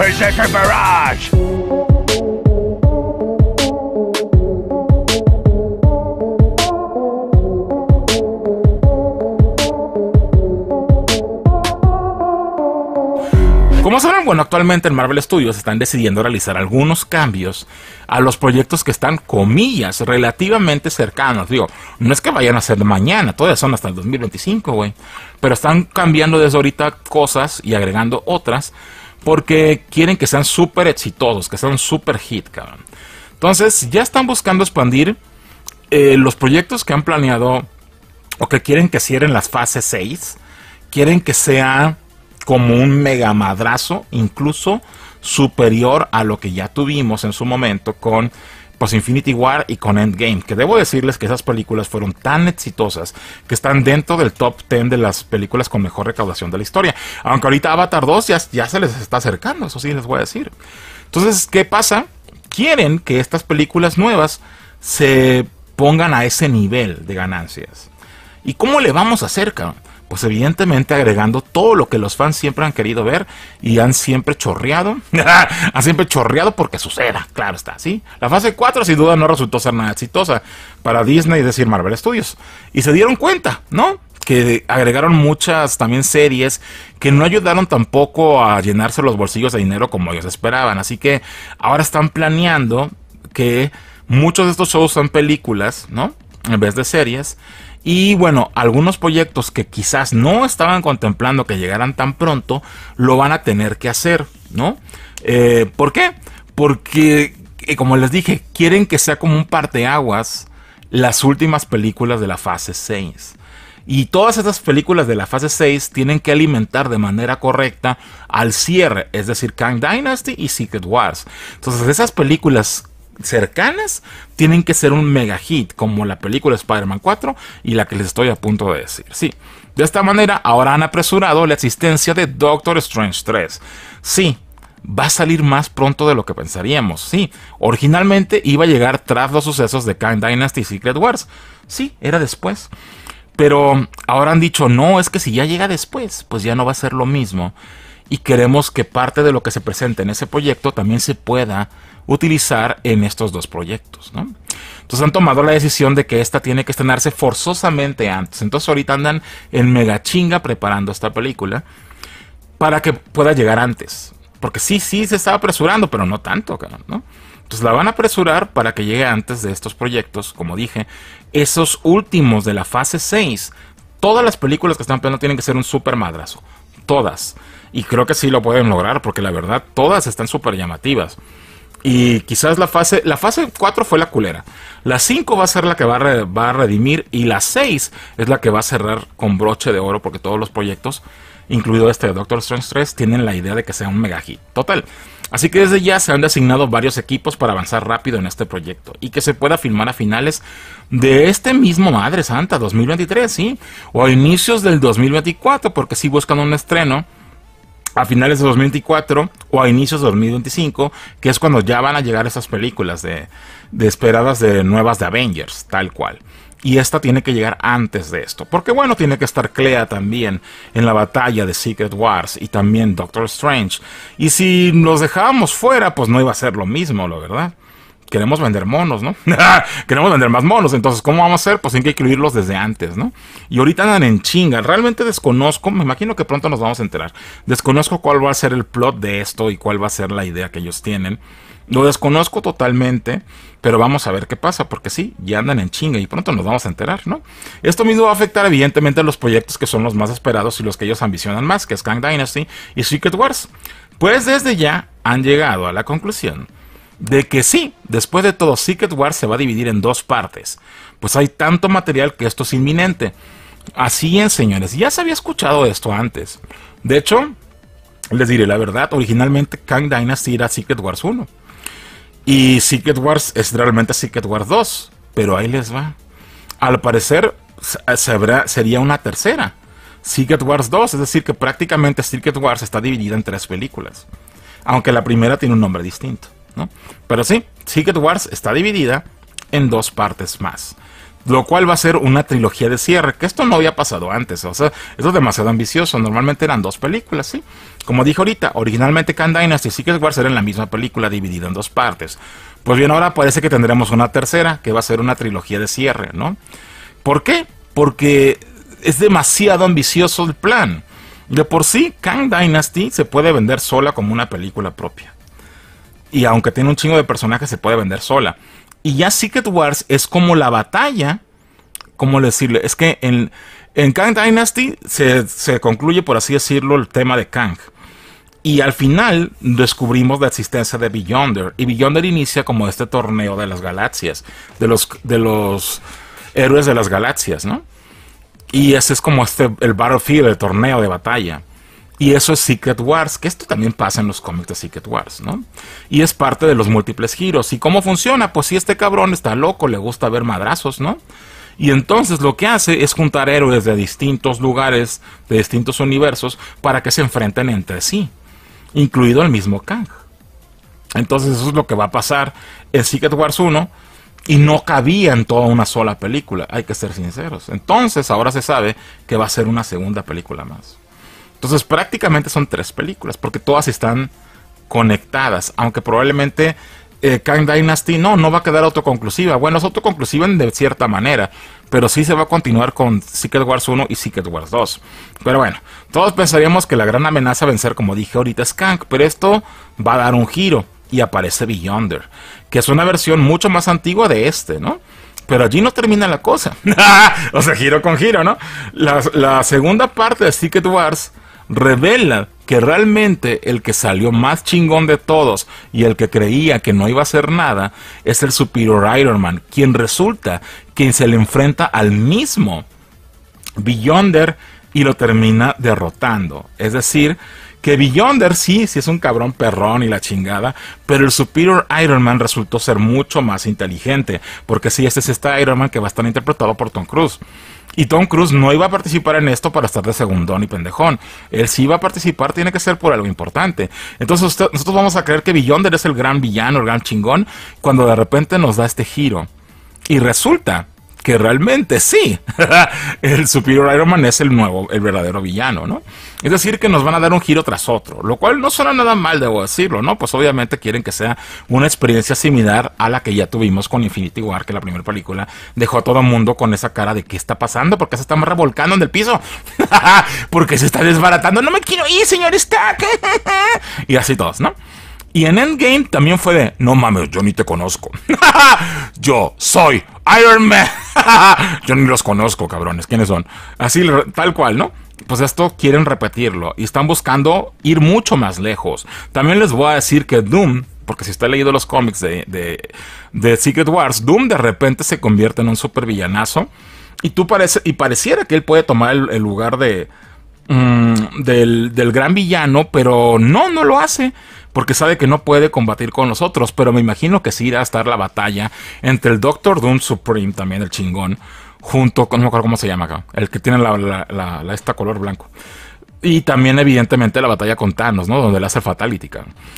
Barrage. Como saben, bueno, actualmente en Marvel Studios están decidiendo realizar algunos cambios a los proyectos que están, comillas, relativamente cercanos. Digo, no es que vayan a ser mañana, todavía son hasta el 2025, güey. Pero están cambiando desde ahorita cosas y agregando otras porque quieren que sean súper exitosos, que sean súper hit, cabrón. Entonces, ya están buscando expandir eh, los proyectos que han planeado o que quieren que cierren las fases 6. Quieren que sea como un mega madrazo, incluso superior a lo que ya tuvimos en su momento con pues Infinity War y con Endgame, que debo decirles que esas películas fueron tan exitosas que están dentro del top 10 de las películas con mejor recaudación de la historia. Aunque ahorita Avatar 2 ya, se les está acercando, eso sí les voy a decir. Entonces, ¿qué pasa? Quieren que estas películas nuevas se pongan a ese nivel de ganancias. ¿Y cómo le vamos a hacer, pues evidentemente agregando todo lo que los fans siempre han querido ver y han siempre chorreado, han siempre chorreado porque suceda, claro está, ¿sí? La fase 4 sin duda no resultó ser nada exitosa para Disney, y decir, Marvel Studios. Y se dieron cuenta, ¿no? que agregaron muchas también series que no ayudaron tampoco a llenarse los bolsillos de dinero como ellos esperaban. Así que ahora están planeando que muchos de estos shows son películas, ¿no? en vez de series. Y bueno, algunos proyectos que quizás no estaban contemplando que llegaran tan pronto, lo van a tener que hacer, ¿no? Eh, ¿Por qué? Porque, eh, como les dije, quieren que sea como un parteaguas las últimas películas de la fase 6. Y todas esas películas de la fase 6 tienen que alimentar de manera correcta al cierre, es decir, Kang Dynasty y Secret Wars. Entonces, esas películas cercanas tienen que ser un mega hit, como la película Spider-Man 4 y la que les estoy a punto de decir. Sí, de esta manera ahora han apresurado la existencia de Doctor Strange 3. Sí, va a salir más pronto de lo que pensaríamos. Sí, originalmente iba a llegar tras los sucesos de Kang Dynasty y Secret Wars. Sí, era después. Pero ahora han dicho, no, es que si ya llega después, pues ya no va a ser lo mismo y queremos que parte de lo que se presente en ese proyecto también se pueda utilizar en estos dos proyectos. ¿no? Entonces han tomado la decisión de que esta tiene que estrenarse forzosamente antes. Entonces ahorita andan en mega chinga preparando esta película para que pueda llegar antes. Porque sí, sí se estaba apresurando, pero no tanto, ¿no? Entonces la van a apresurar para que llegue antes de estos proyectos, como dije, esos últimos de la fase 6. Todas las películas que están pensando tienen que ser un super madrazo. Todas. Y creo que sí lo pueden lograr, porque la verdad todas están súper llamativas. Y quizás la fase, la fase 4 fue la culera. La 5 va a ser la que va a, redimir y la 6 es la que va a cerrar con broche de oro porque todos los proyectos, incluido este de Doctor Strange 3, tienen la idea de que sea un mega hit. Total. Así que desde ya se han designado varios equipos para avanzar rápido en este proyecto y que se pueda filmar a finales de este mismo Madre Santa 2023, ¿sí? O a inicios del 2024 porque si buscan un estreno a finales de 2024 o a inicios de 2025, que es cuando ya van a llegar esas películas de, de esperadas de nuevas de Avengers, tal cual. Y esta tiene que llegar antes de esto. Porque bueno, tiene que estar Clea también en la batalla de Secret Wars y también Doctor Strange. Y si nos dejábamos fuera, pues no iba a ser lo mismo, la verdad? queremos vender monos, ¿no? queremos vender más monos, entonces, ¿cómo vamos a hacer? Pues hay que incluirlos desde antes, ¿no? Y ahorita andan en chinga, realmente desconozco, me imagino que pronto nos vamos a enterar, desconozco cuál va a ser el plot de esto y cuál va a ser la idea que ellos tienen. Lo desconozco totalmente, pero vamos a ver qué pasa, porque sí, ya andan en chinga y pronto nos vamos a enterar, ¿no? Esto mismo va a afectar evidentemente a los proyectos que son los más esperados y los que ellos ambicionan más, que es Kang Dynasty y Secret Wars. Pues desde ya han llegado a la conclusión de que sí, después de todo, Secret Wars se va a dividir en dos partes. Pues hay tanto material que esto es inminente. Así es, señores, ya se había escuchado esto antes. De hecho, les diré la verdad, originalmente Kang Dynasty era Secret Wars 1. Y Secret Wars es realmente Secret Wars 2. Pero ahí les va. Al parecer, eh, sería una tercera. Secret Wars 2, es decir, que prácticamente Secret Wars está dividida en tres películas. Aunque la primera tiene un nombre distinto. Pero sí, Secret Wars está dividida en dos partes más. Lo cual va a ser una trilogía de cierre, que esto no había pasado antes, o sea, esto es demasiado ambicioso, normalmente eran dos películas, Como dije ahorita, originalmente Khan Dynasty y Secret Wars eran la misma película dividida en dos partes. Pues bien, ahora parece que tendremos una tercera, que va a ser una trilogía de cierre, ¿no? ¿Por qué? Porque es demasiado ambicioso el plan. De por sí, Kang Dynasty se puede vender sola como una película propia. Y aunque tiene un chingo de personajes, se puede vender sola. Y ya Secret Wars es como la batalla. ¿Cómo decirle? Es que en, en Kang Dynasty se, concluye, por así decirlo, el tema de Kang. Y al final descubrimos la existencia de Beyonder. Y Beyonder inicia como este torneo de las galaxias, de los, de los héroes de las galaxias, ¿no? Y ese es como este, el battlefield, el torneo de batalla. Y eso es Secret Wars, que esto también pasa en los cómics de Secret Wars, ¿no? Y es parte de los múltiples giros. ¿Y cómo funciona? Pues si este cabrón está loco, le gusta ver madrazos, ¿no? Y entonces lo que hace es juntar héroes de distintos lugares, de distintos universos, para que se enfrenten entre sí, incluido el mismo Kang. Entonces eso es lo que va a pasar en Secret Wars 1 y no cabía en toda una sola película, hay que ser sinceros. Entonces ahora se sabe que va a ser una segunda película más. Entonces prácticamente son tres películas, porque todas están conectadas, aunque probablemente eh, Kang Dynasty no, no va a quedar autoconclusiva. Bueno, es autoconclusiva de cierta manera, pero sí se va a continuar con Secret Wars 1 y Secret Wars 2. Pero bueno, todos pensaríamos que la gran amenaza a vencer, como dije ahorita, es Kang, pero esto va a dar un giro y aparece Beyonder, que es una versión mucho más antigua de este, ¿no? Pero allí no termina la cosa. o sea, giro con giro, ¿no? La, la segunda parte de Secret Wars revela que realmente el que salió más chingón de todos y el que creía que no iba a hacer nada es el Superior Iron Man, quien resulta quien se le enfrenta al mismo Beyonder y lo termina derrotando. Es decir, que Beyonder sí, sí es un cabrón perrón y la chingada, pero el Superior Iron Man resultó ser mucho más inteligente, porque sí, este es este Iron Man que va a estar interpretado por Tom Cruise. Y Tom Cruise no iba a participar en esto para estar de segundón y pendejón. Él sí iba a participar, tiene que ser por algo importante. Entonces nosotros vamos a creer que Beyonder es el gran villano, el gran chingón, cuando de repente nos da este giro. Y resulta que realmente sí, el Superior Iron Man es el nuevo, el verdadero villano, ¿no? Es decir, que nos van a dar un giro tras otro, lo cual no suena nada mal, debo decirlo, ¿no? Pues obviamente quieren que sea una experiencia similar a la que ya tuvimos con Infinity War, que la primera película dejó a todo mundo con esa cara de qué está pasando, porque se están revolcando en el piso, porque se está desbaratando, no me quiero ir, señor y así todos, ¿no? Y en Endgame también fue de, no mames, yo ni te conozco. yo soy Iron Man. Yo ni los conozco, cabrones. ¿Quiénes son? Así, tal cual, ¿no? Pues esto quieren repetirlo y están buscando ir mucho más lejos. También les voy a decir que Doom, porque si está leído los cómics de, de, Secret Wars, Doom de repente se convierte en un supervillanazo y tú parece, y pareciera que él puede tomar el, lugar de, mm, del, del gran villano, pero no, no lo hace porque sabe que no puede combatir con los otros, pero me imagino que sí irá a estar la batalla entre el Doctor Doom Supreme, también el chingón, junto con, no me acuerdo cómo se llama acá, el que tiene la, esta color blanco. Y también, evidentemente, la batalla con Thanos, ¿no? Donde le hace Fatality,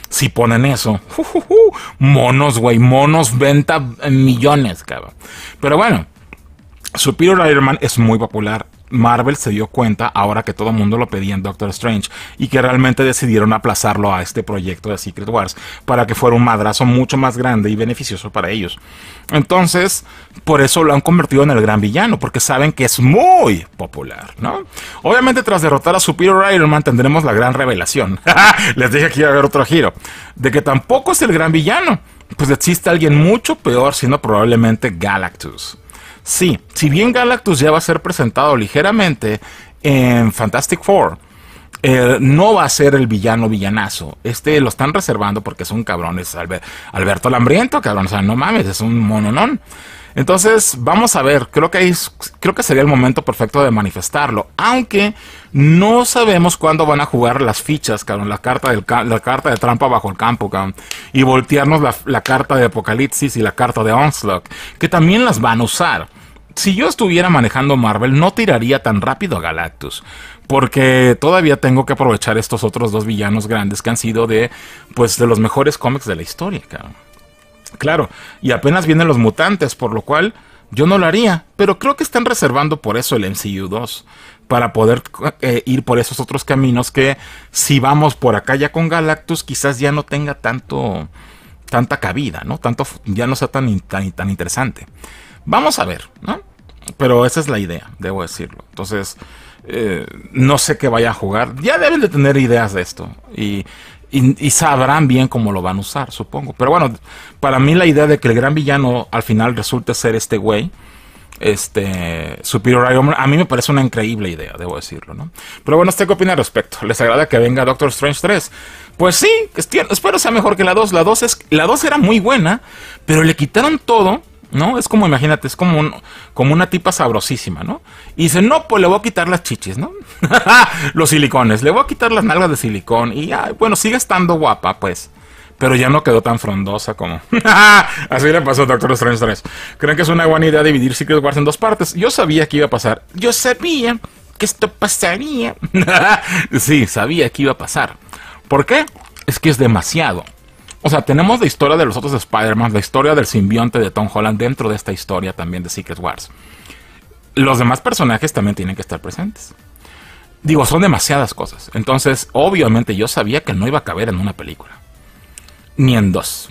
Si ponen eso, monos, güey, monos, venta millones, cabrón. Pero bueno, Superior Iron Man es muy popular Marvel se dio cuenta, ahora que todo el mundo lo pedía en Doctor Strange, y que realmente decidieron aplazarlo a este proyecto de Secret Wars para que fuera un madrazo mucho más grande y beneficioso para ellos. Entonces, por eso lo han convertido en el gran villano, porque saben que es muy popular, ¿no? Obviamente, tras derrotar a Superior Iron Man, tendremos la gran revelación. Les dije que iba a haber otro giro, de que tampoco es el gran villano. Pues existe alguien mucho peor, siendo probablemente Galactus. Sí, si bien Galactus ya va a ser presentado ligeramente en Fantastic Four, eh, no va a ser el villano villanazo. Este lo están reservando porque es un cabrón, es Alberto Lambriento, cabrón. O sea, no mames, es un mononón. Entonces, vamos a ver, creo que, creo que sería el momento perfecto de manifestarlo, aunque no sabemos cuándo van a jugar las fichas, cabrón, la carta, la carta de trampa bajo el campo, cabrón, y voltearnos la, carta de Apocalipsis y la carta de Onslaught, que también las van a usar. Si yo estuviera manejando Marvel, no tiraría tan rápido a Galactus, porque todavía tengo que aprovechar estos otros dos villanos grandes que han sido de, pues, de los mejores cómics de la historia, cabrón. Claro, y apenas vienen los mutantes, por lo cual yo no lo haría, pero creo que están reservando por eso el MCU 2, para poder eh, ir por esos otros caminos que si vamos por acá ya con Galactus quizás ya no tenga tanto tanta cabida, ¿no? Tanto ya no sea tan, tan, interesante. Vamos a ver, ¿no? Pero esa es la idea, debo decirlo. Entonces, eh, no sé qué vaya a jugar. Ya deben de tener ideas de esto. Y y, sabrán bien cómo lo van a usar, supongo. Pero bueno, para mí la idea de que el gran villano al final resulte ser este güey, este Superior Iron Man, a mí me parece una increíble idea, debo decirlo, ¿no? Pero bueno, ¿usted qué opina al respecto? ¿Les agrada que venga Doctor Strange 3? Pues sí, espero sea mejor que la 2. La es, la 2 era muy buena, pero le quitaron todo ¿no? Es como, imagínate, es como, un, como una tipa sabrosísima, ¿no? Y dice, no, pues le voy a quitar las chichis, ¿no? Los silicones, le voy a quitar las nalgas de silicón. Y bueno, sigue estando guapa, pues. Pero ya no quedó tan frondosa como. Así le pasó al Doctor Strange 3. Creen que es una buena idea dividir Secret Wars en dos partes. Yo sabía que iba a pasar. Yo sabía que esto pasaría. sí, sabía que iba a pasar. ¿Por qué? Es que es demasiado. O sea, tenemos la historia de los otros Spider-Man, la historia del simbionte de Tom Holland dentro de esta historia también de Secret Wars. Los demás personajes también tienen que estar presentes. Digo, son demasiadas cosas. Entonces, obviamente yo sabía que no iba a caber en una película. Ni en dos.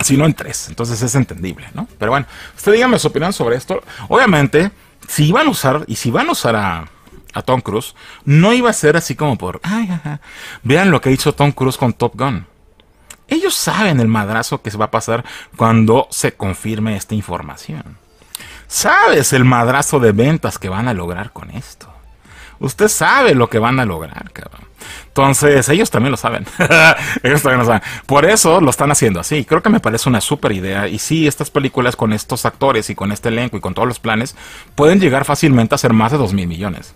Sino en tres. Entonces es entendible, ¿no? Pero bueno, usted dígame su opinión sobre esto. Obviamente, si iban a usar, y si van a usar a, Tom Cruise, no iba a ser así como por, vean lo que hizo Tom Cruise con Top Gun. Ellos saben el madrazo que se va a pasar cuando se confirme esta información. Sabes el madrazo de ventas que van a lograr con esto. Usted sabe lo que van a lograr, cabrón. Entonces, ellos también lo saben. ellos también saben. Por eso lo están haciendo así. Creo que me parece una súper idea. Y sí, estas películas con estos actores y con este elenco y con todos los planes pueden llegar fácilmente a ser más de 2 mil millones.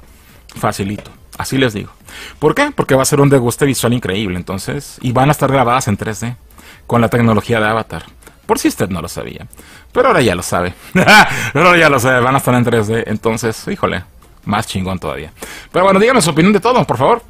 Facilito. Así les digo. ¿Por qué? Porque va a ser un deguste visual increíble, entonces. Y van a estar grabadas en 3D con la tecnología de Avatar. Por si usted no lo sabía. Pero ahora ya lo sabe. Pero ahora ya lo sabe, van a estar en 3D. Entonces, híjole, más chingón todavía. Pero bueno, díganos su opinión de todo, por favor.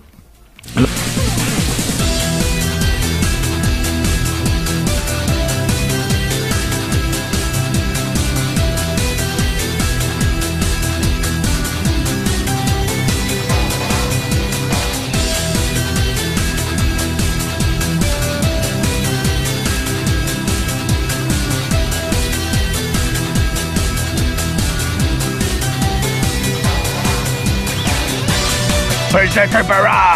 Berserker Barrage!